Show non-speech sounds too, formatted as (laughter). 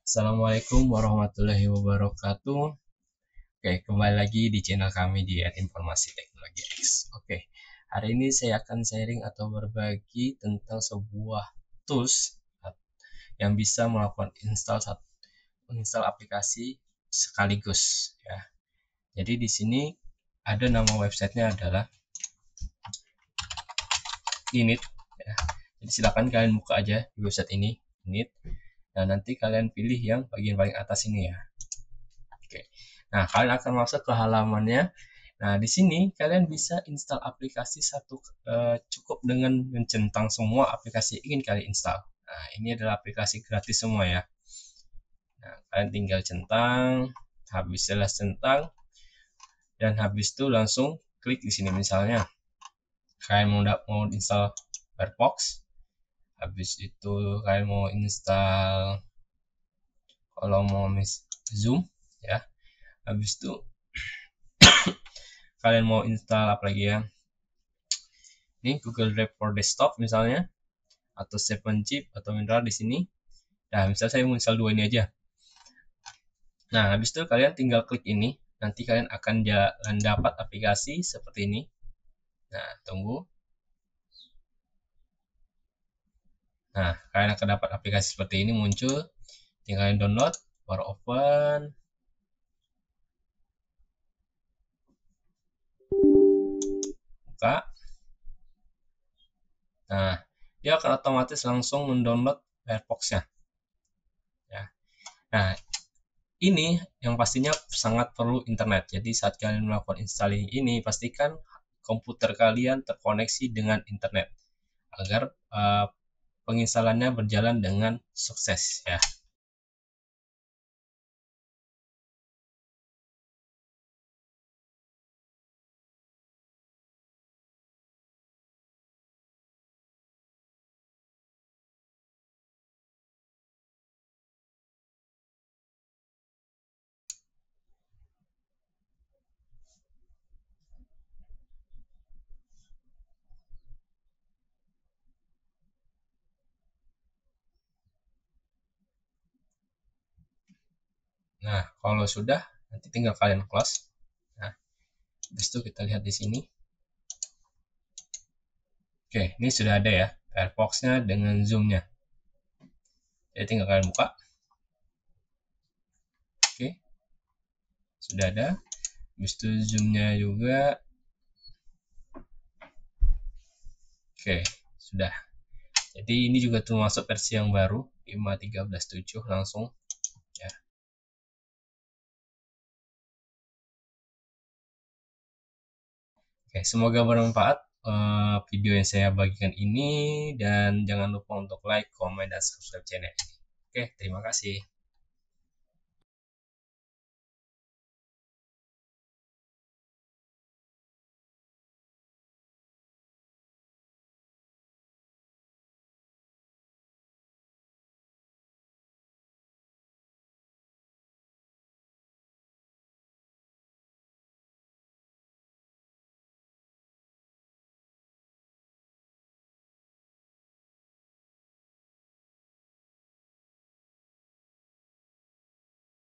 Assalamualaikum warahmatullahi wabarakatuh. Oke, kembali lagi di channel kami di Informasi Teknologi X. Oke, hari ini saya akan sharing atau berbagi tentang sebuah tools yang bisa melakukan install install aplikasi sekaligus ya. Jadi di sini ada nama websitenya adalah init ya. Jadi silakan kalian buka aja website ini init Nah, nanti kalian pilih yang bagian paling atas ini ya. Oke. Nah, kalian akan masuk ke halamannya. Nah, di sini kalian bisa install aplikasi satu eh, cukup dengan mencentang semua aplikasi yang ingin kalian install. Nah, ini adalah aplikasi gratis semua ya. Nah, kalian tinggal centang, habis jelas centang, dan habis itu langsung klik di sini misalnya. Kalian mau, mau install Firefox, habis itu kalian mau install kalau mau mis zoom ya habis itu (coughs) kalian mau install apa lagi ya ini Google Drive for desktop misalnya atau Seven Chip atau mineral di sini nah misalnya saya mau install dua ini aja nah habis itu kalian tinggal klik ini nanti kalian akan jalan dapat aplikasi seperti ini nah tunggu Nah, kalian akan dapat aplikasi seperti ini muncul. Tinggal download, baru open. Buka. Nah, dia akan otomatis langsung mendownload Firefox-nya. Ya. Nah, ini yang pastinya sangat perlu internet. Jadi saat kalian melakukan installing ini, pastikan komputer kalian terkoneksi dengan internet agar uh, penginstalannya berjalan dengan sukses ya. Nah, kalau sudah, nanti tinggal kalian close. Nah, habis itu kita lihat di sini. Oke, ini sudah ada ya, Firefox-nya dengan Zoom-nya. Jadi tinggal kalian buka. Oke, sudah ada. Habis itu Zoom-nya juga. Oke, sudah. Jadi ini juga termasuk versi yang baru, 5.13.7 langsung Oke, semoga bermanfaat uh, video yang saya bagikan ini dan jangan lupa untuk like, comment, dan subscribe channel ini. Oke, terima kasih.